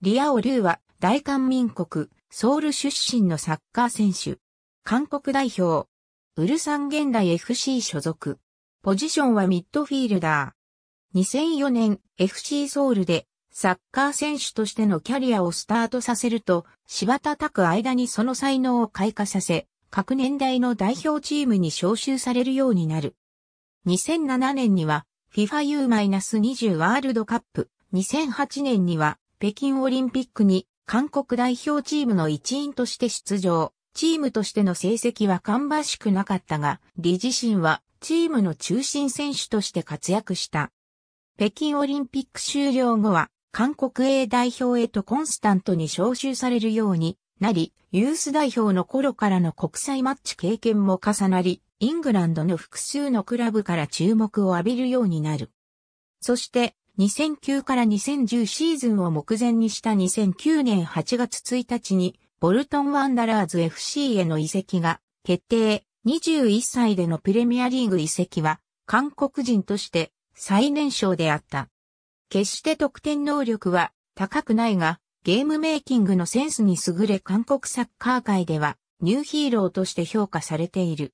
リアオ・リュウは大韓民国、ソウル出身のサッカー選手。韓国代表、ウルサン現代 FC 所属。ポジションはミッドフィールダー。2004年 FC ソウルでサッカー選手としてのキャリアをスタートさせると、柴田拓間にその才能を開花させ、各年代の代表チームに招集されるようになる。2007年には FIFA U-20 ワールドカップ、2008年には北京オリンピックに韓国代表チームの一員として出場。チームとしての成績は芳しくなかったが、李自身はチームの中心選手として活躍した。北京オリンピック終了後は、韓国 A 代表へとコンスタントに招集されるようになり、ユース代表の頃からの国際マッチ経験も重なり、イングランドの複数のクラブから注目を浴びるようになる。そして、2009から2010シーズンを目前にした2009年8月1日に、ボルトンワンダラーズ FC への移籍が決定。21歳でのプレミアリーグ移籍は、韓国人として最年少であった。決して得点能力は高くないが、ゲームメイキングのセンスに優れ韓国サッカー界ではニューヒーローとして評価されている。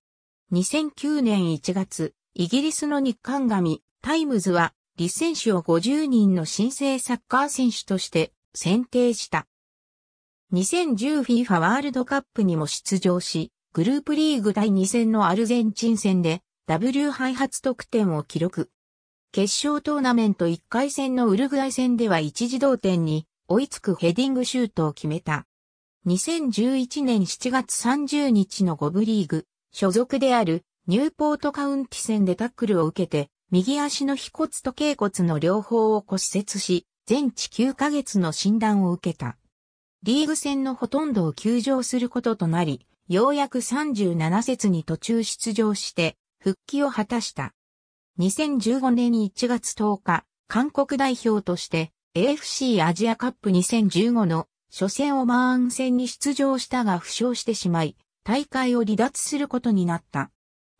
2009年1月、イギリスの日韓紙タイムズは立選手を50人の新生サッカー選手として選定した。2010FIFA ワールドカップにも出場し、グループリーグ第2戦のアルゼンチン戦で W 配発得点を記録。決勝トーナメント1回戦のウルグアイ戦では一時同点に追いつくヘディングシュートを決めた。2011年7月30日の5部リーグ、所属であるニューポートカウンティ戦でタックルを受けて右足の腓骨と頸骨の両方を骨折し、全治9ヶ月の診断を受けた。リーグ戦のほとんどを休場することとなり、ようやく37節に途中出場して、復帰を果たした。2015年1月10日、韓国代表として AFC アジアカップ2015の初戦をマーン戦に出場したが負傷してしまい、大会を離脱することになった。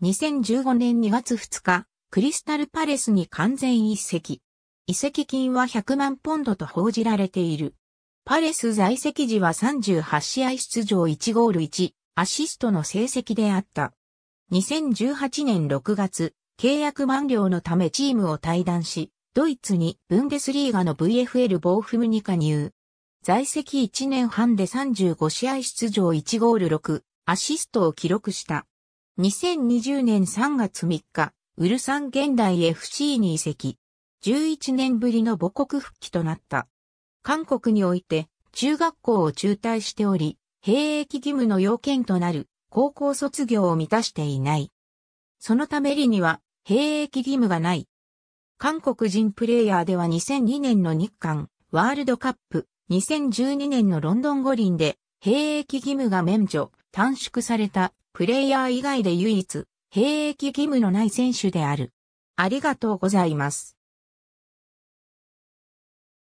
2015年2月2日、クリスタルパレスに完全移籍。移籍金は100万ポンドと報じられている。パレス在籍時は38試合出場1ゴール1、アシストの成績であった。2018年6月、契約満了のためチームを退団し、ドイツにブンデスリーガの VFL ボーフムに加入。在籍1年半で35試合出場1ゴール6、アシストを記録した。2020年3月3日、ウルサン現代 FC に移籍。11年ぶりの母国復帰となった。韓国において中学校を中退しており、兵役義務の要件となる高校卒業を満たしていない。そのためりには兵役義務がない。韓国人プレイヤーでは2002年の日韓ワールドカップ、2012年のロンドン五輪で兵役義務が免除、短縮されたプレイヤー以外で唯一兵役義務のない選手である。ありがとうございます。